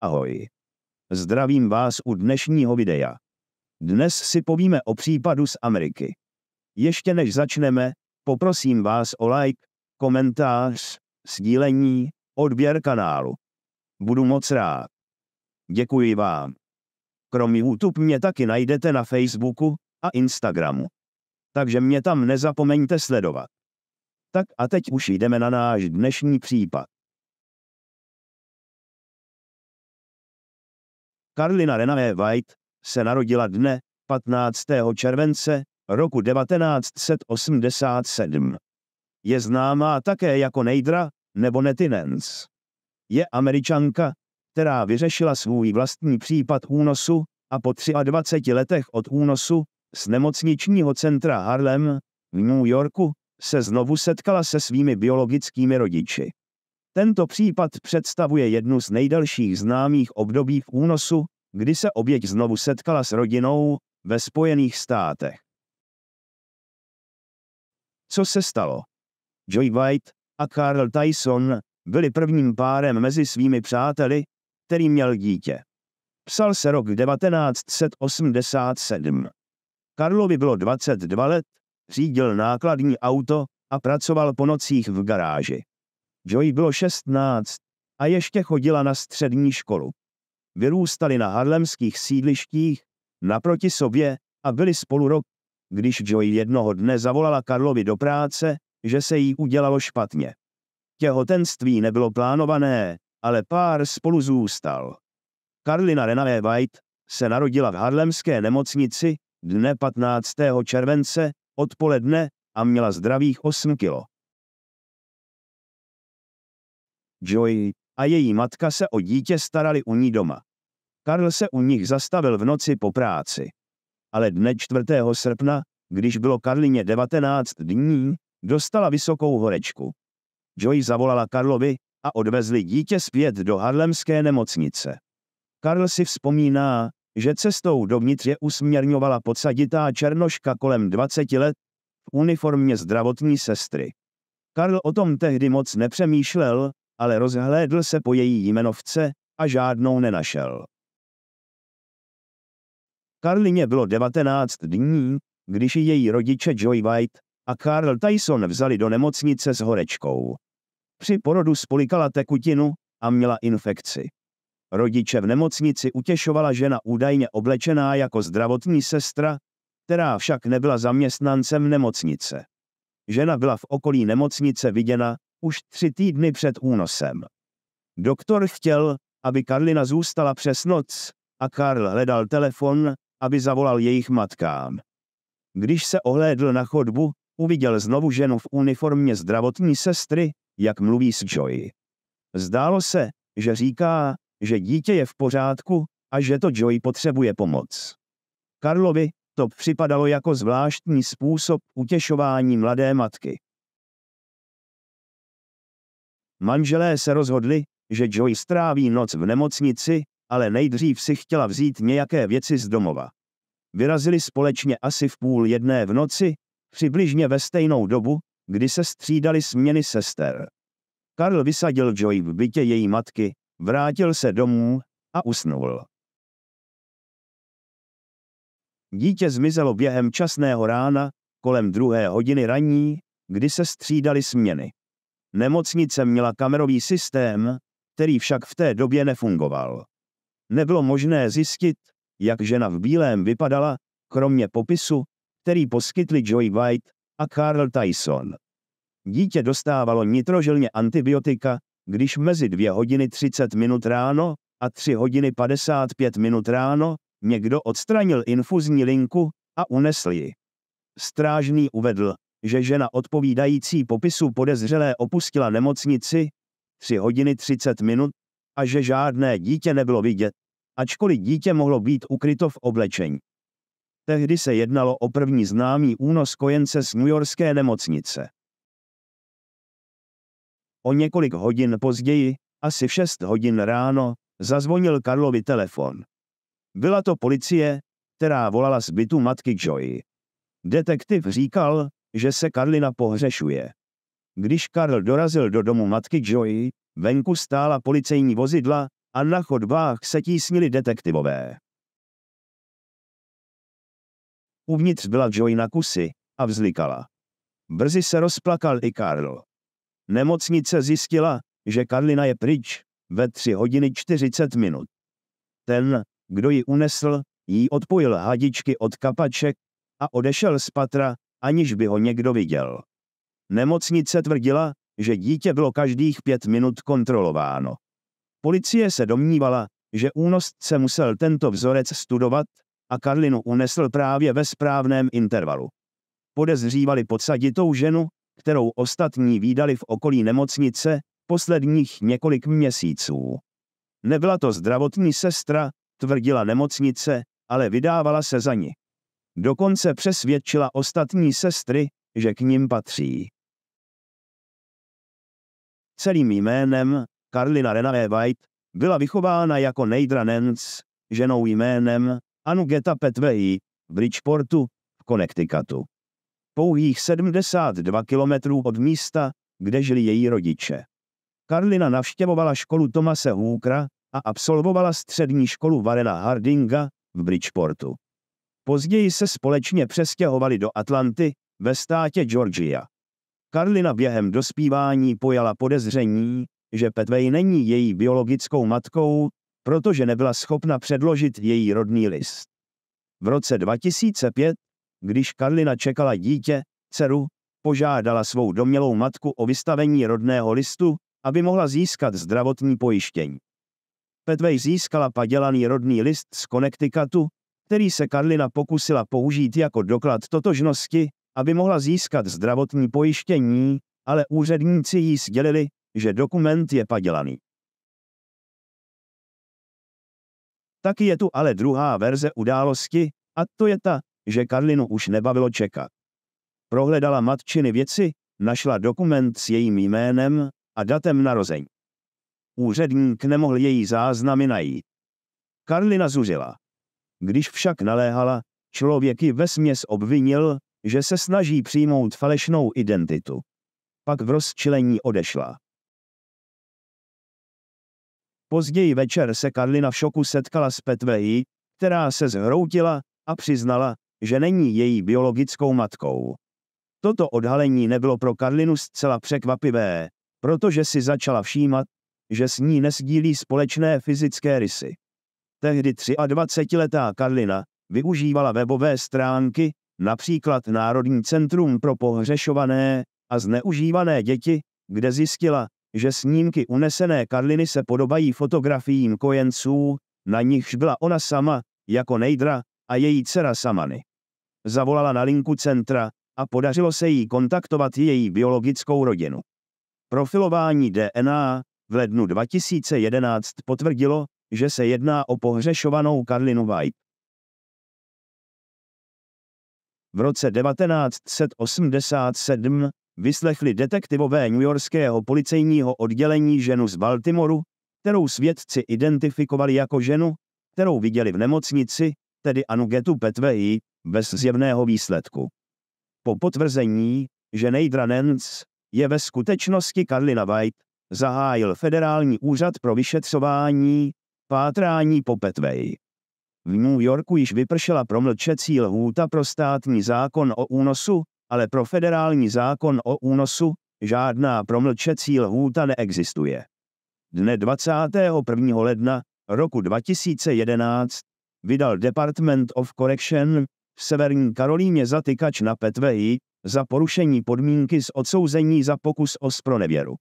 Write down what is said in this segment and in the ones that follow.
Ahoj. Zdravím vás u dnešního videa. Dnes si povíme o případu z Ameriky. Ještě než začneme, poprosím vás o like, komentář, sdílení, odběr kanálu. Budu moc rád. Děkuji vám. Kromě YouTube mě taky najdete na Facebooku a Instagramu. Takže mě tam nezapomeňte sledovat. Tak a teď už jdeme na náš dnešní případ. Karlina Renae White se narodila dne 15. července roku 1987. Je známá také jako Nejdra nebo Netinens. Je američanka, která vyřešila svůj vlastní případ únosu a po 23 letech od únosu z nemocničního centra Harlem v New Yorku se znovu setkala se svými biologickými rodiči. Tento případ představuje jednu z nejdelších známých období v únosu, kdy se oběť znovu setkala s rodinou ve Spojených státech. Co se stalo? Joy White a Carl Tyson byli prvním párem mezi svými přáteli, který měl dítě. Psal se rok 1987. Karlovi bylo 22 let, řídil nákladní auto a pracoval po nocích v garáži. Joy bylo 16 a ještě chodila na střední školu. Vyrůstali na harlemských sídlištích, naproti sobě a byli spolu rok, když Joy jednoho dne zavolala Karlovi do práce, že se jí udělalo špatně. Těhotenství nebylo plánované, ale pár spolu zůstal. Karlina Renalé White se narodila v harlemské nemocnici dne 15. července odpoledne a měla zdravých 8 kilo. Joy a její matka se o dítě starali u ní doma. Karl se u nich zastavil v noci po práci. Ale dne 4. srpna, když bylo Karlině 19 dní, dostala vysokou horečku. Joy zavolala Karlovi a odvezli dítě zpět do harlemské nemocnice. Karl si vzpomíná, že cestou dovnitř je usměrňovala podsaditá černoška kolem 20 let v uniformě zdravotní sestry. Karl o tom tehdy moc nepřemýšlel, ale rozhlédl se po její jmenovce a žádnou nenašel. Karlině bylo 19 dní, když její rodiče Joy White a Carl Tyson vzali do nemocnice s horečkou. Při porodu spolikala tekutinu a měla infekci. Rodiče v nemocnici utěšovala žena údajně oblečená jako zdravotní sestra, která však nebyla zaměstnancem nemocnice. Žena byla v okolí nemocnice viděna, už tři týdny před únosem. Doktor chtěl, aby Karlina zůstala přes noc, a Karl hledal telefon, aby zavolal jejich matkám. Když se ohlédl na chodbu, uviděl znovu ženu v uniformě zdravotní sestry, jak mluví s Joy. Zdálo se, že říká, že dítě je v pořádku a že to Joy potřebuje pomoc. Karlovi to připadalo jako zvláštní způsob utěšování mladé matky. Manželé se rozhodli, že Joy stráví noc v nemocnici, ale nejdřív si chtěla vzít nějaké věci z domova. Vyrazili společně asi v půl jedné v noci, přibližně ve stejnou dobu, kdy se střídali směny sester. Karl vysadil Joy v bytě její matky, vrátil se domů a usnul. Dítě zmizelo během časného rána, kolem druhé hodiny raní, kdy se střídali směny. Nemocnice měla kamerový systém, který však v té době nefungoval. Nebylo možné zjistit, jak žena v bílém vypadala, kromě popisu, který poskytli Joy White a Carl Tyson. Dítě dostávalo nitrožilně antibiotika, když mezi 2 hodiny 30 minut ráno a 3 hodiny 55 minut ráno někdo odstranil infuzní linku a unesl ji. Strážný uvedl, že žena odpovídající popisu podezřelé opustila nemocnici 3 hodiny 30 minut a že žádné dítě nebylo vidět, ačkoliv dítě mohlo být ukryto v oblečení. Tehdy se jednalo o první známý únos kojence z newyorské nemocnice. O několik hodin později, asi v 6 hodin ráno, zazvonil Karlovi telefon. Byla to policie, která volala z bytu matky Joy. Detektiv říkal, že se Karlina pohřešuje. Když Karl dorazil do domu matky Joy, venku stála policejní vozidla a na chodbách se tísnili detektivové. Uvnitř byla Joy na kusy a vzlikala. Brzy se rozplakal i Karl. Nemocnice zjistila, že Karlina je pryč ve 3 hodiny 40 minut. Ten, kdo ji unesl, jí odpojil hadičky od kapaček a odešel z patra, aniž by ho někdo viděl. Nemocnice tvrdila, že dítě bylo každých pět minut kontrolováno. Policie se domnívala, že únosce musel tento vzorec studovat a Karlinu unesl právě ve správném intervalu. Podezřívali podsaditou ženu, kterou ostatní výdali v okolí nemocnice posledních několik měsíců. Nebyla to zdravotní sestra, tvrdila nemocnice, ale vydávala se za ní. Dokonce přesvědčila ostatní sestry, že k ním patří. Celým jménem, Karlina Renave White, byla vychována jako Nance, ženou jménem Anugeta Petvei v Bridgeportu, v Connecticutu. Pouhých 72 kilometrů od místa, kde žili její rodiče. Karlina navštěvovala školu Tomase Hookera a absolvovala střední školu Varena Hardinga v Bridgeportu. Později se společně přestěhovali do Atlanty, ve státě Georgia. Karlina během dospívání pojala podezření, že Petvej není její biologickou matkou, protože nebyla schopna předložit její rodný list. V roce 2005, když Karlina čekala dítě, dceru, požádala svou domělou matku o vystavení rodného listu, aby mohla získat zdravotní pojištění. Petvej získala padělaný rodný list z Connecticutu, který se Karlina pokusila použít jako doklad totožnosti, aby mohla získat zdravotní pojištění, ale úředníci jí sdělili, že dokument je padělaný. Taky je tu ale druhá verze události, a to je ta, že Karlinu už nebavilo čekat. Prohledala matčiny věci, našla dokument s jejím jménem a datem narození. Úředník nemohl její záznamy najít. Karlina zuřila. Když však naléhala, člověk ve vesměs obvinil, že se snaží přijmout falešnou identitu. Pak v rozčilení odešla. Později večer se Karlina v šoku setkala s Petvejí, která se zhroutila a přiznala, že není její biologickou matkou. Toto odhalení nebylo pro Karlinu zcela překvapivé, protože si začala všímat, že s ní nesdílí společné fyzické rysy. Tehdy 23-letá Karlina využívala webové stránky, například Národní centrum pro pohřešované a zneužívané děti, kde zjistila, že snímky unesené Karliny se podobají fotografiím kojenců, na nichž byla ona sama, jako Nejdra, a její dcera Samany. Zavolala na linku centra a podařilo se jí kontaktovat její biologickou rodinu. Profilování DNA v lednu 2011 potvrdilo, že se jedná o pohřešovanou Karlinu White. V roce 1987 vyslechli detektivové newyorského policejního oddělení ženu z Baltimoru, kterou svědci identifikovali jako ženu, kterou viděli v nemocnici, tedy Anugetu Petveji, bez zjevného výsledku. Po potvrzení, že Neidra Nance je ve skutečnosti Karlina White, zahájil Federální úřad pro vyšetřování, Pátrání po petvej V New Yorku již vypršela promlčecí lhůta pro státní zákon o únosu, ale pro federální zákon o únosu žádná promlčecí lhůta neexistuje. Dne 21. ledna roku 2011 vydal Department of Correction v Severní Karolíně zatykač na Petveji za porušení podmínky z odsouzení za pokus o spronevěru.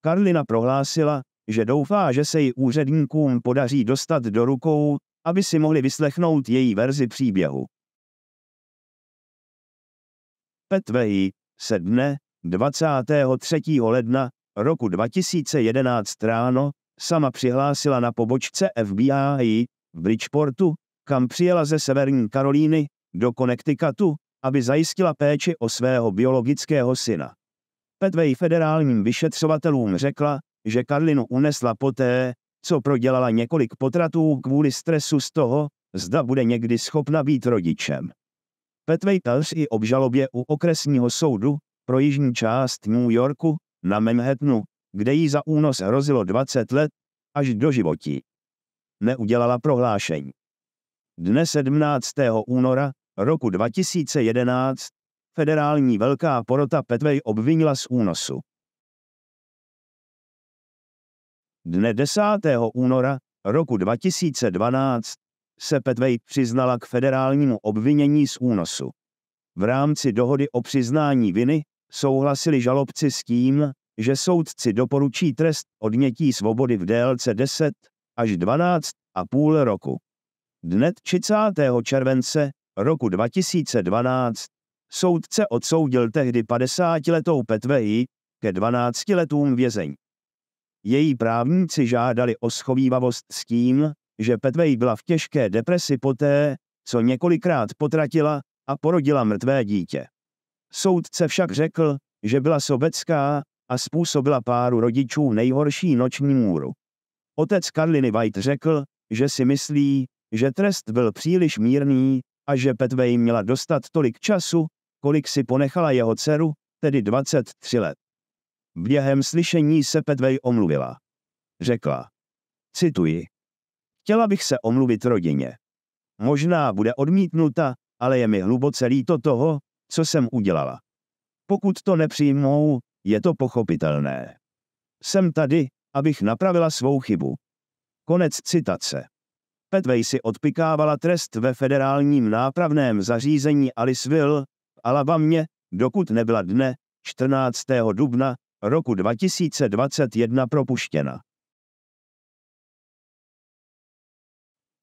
Karlina prohlásila, že doufá, že se ji úředníkům podaří dostat do rukou, aby si mohli vyslechnout její verzi příběhu. Petvej se dne 23. ledna roku 2011 ráno sama přihlásila na pobočce FBI v Bridgeportu, kam přijela ze Severní Karolíny do Connecticutu, aby zajistila péči o svého biologického syna. Petvej federálním vyšetřovatelům řekla, že Karlinu unesla poté, co prodělala několik potratů kvůli stresu z toho, zda bude někdy schopna být rodičem. Petvejtels i obžalobě u okresního soudu pro jižní část New Yorku na Manhattanu, kde jí za únos hrozilo 20 let až do životí. Neudělala prohlášení. Dne 17. února roku 2011 federální velká porota Petvej obvinila z únosu. Dne 10. února roku 2012 se Petvej přiznala k federálnímu obvinění z únosu. V rámci dohody o přiznání viny souhlasili žalobci s tím, že soudci doporučí trest odnětí svobody v délce 10 až 12 a půl roku. Dne 30. července roku 2012 soudce odsoudil tehdy 50-letou Petveji ke 12 letům vězení. Její právníci žádali o schovývavost s tím, že Petvej byla v těžké depresi poté, co několikrát potratila a porodila mrtvé dítě. Soudce však řekl, že byla sobecká a způsobila páru rodičů nejhorší noční můru. Otec Karliny White řekl, že si myslí, že trest byl příliš mírný a že Petvej měla dostat tolik času, kolik si ponechala jeho dceru, tedy 23 let. Během slyšení se Petvej omluvila. Řekla. Cituji. Chtěla bych se omluvit rodině. Možná bude odmítnuta, ale je mi hluboce líto toho, co jsem udělala. Pokud to nepřijmou, je to pochopitelné. Jsem tady, abych napravila svou chybu. Konec citace. Petvej si odpikávala trest ve federálním nápravném zařízení Aliceville v Alabamě, dokud nebyla dne 14. dubna roku 2021 propuštěna.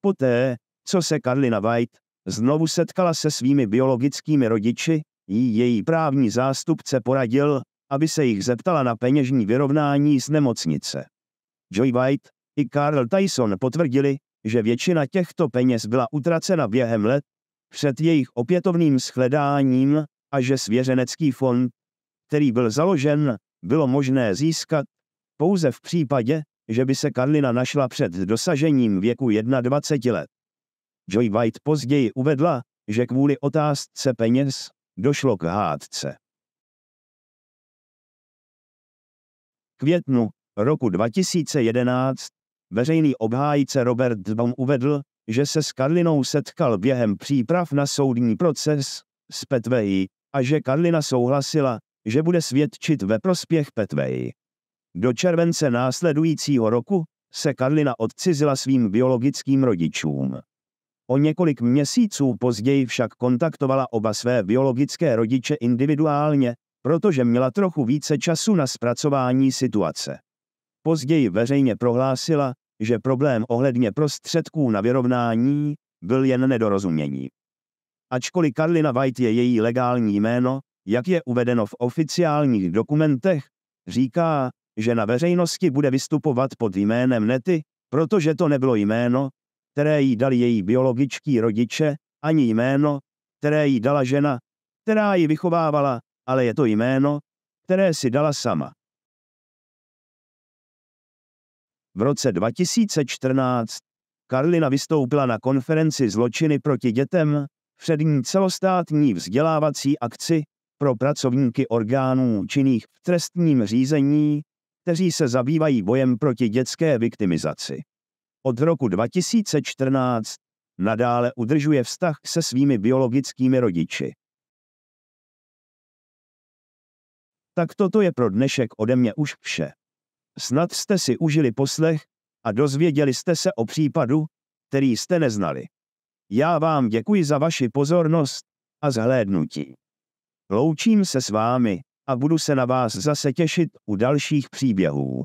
Poté, co se Karlina White znovu setkala se svými biologickými rodiči, jí její právní zástupce poradil, aby se jich zeptala na peněžní vyrovnání z nemocnice. Joy White i Carl Tyson potvrdili, že většina těchto peněz byla utracena během let před jejich opětovným shledáním a že svěřenecký fond, který byl založen, bylo možné získat pouze v případě, že by se Karlina našla před dosažením věku 21 let. Joy White později uvedla, že kvůli otázce peněz došlo k hádce. květnu roku 2011 veřejný obhájce Robert Baum uvedl, že se s Karlinou setkal během příprav na soudní proces s Petvejí a že Karlina souhlasila, že bude svědčit ve prospěch petvej. Do července následujícího roku se Karlina odcizila svým biologickým rodičům. O několik měsíců později však kontaktovala oba své biologické rodiče individuálně, protože měla trochu více času na zpracování situace. Později veřejně prohlásila, že problém ohledně prostředků na vyrovnání byl jen nedorozumění. Ačkoliv Karlina White je její legální jméno, jak je uvedeno v oficiálních dokumentech, říká, že na veřejnosti bude vystupovat pod jménem Nety, protože to nebylo jméno, které jí dali její biologičtí rodiče, ani jméno, které jí dala žena, která ji vychovávala, ale je to jméno, které si dala sama. V roce 2014 Karlina vystoupila na konferenci Zločiny proti dětem přední celostátní vzdělávací akci, pro pracovníky orgánů činných v trestním řízení, kteří se zabývají bojem proti dětské viktimizaci. Od roku 2014 nadále udržuje vztah se svými biologickými rodiči. Tak toto je pro dnešek ode mě už vše. Snad jste si užili poslech a dozvěděli jste se o případu, který jste neznali. Já vám děkuji za vaši pozornost a zhlédnutí. Loučím se s vámi a budu se na vás zase těšit u dalších příběhů.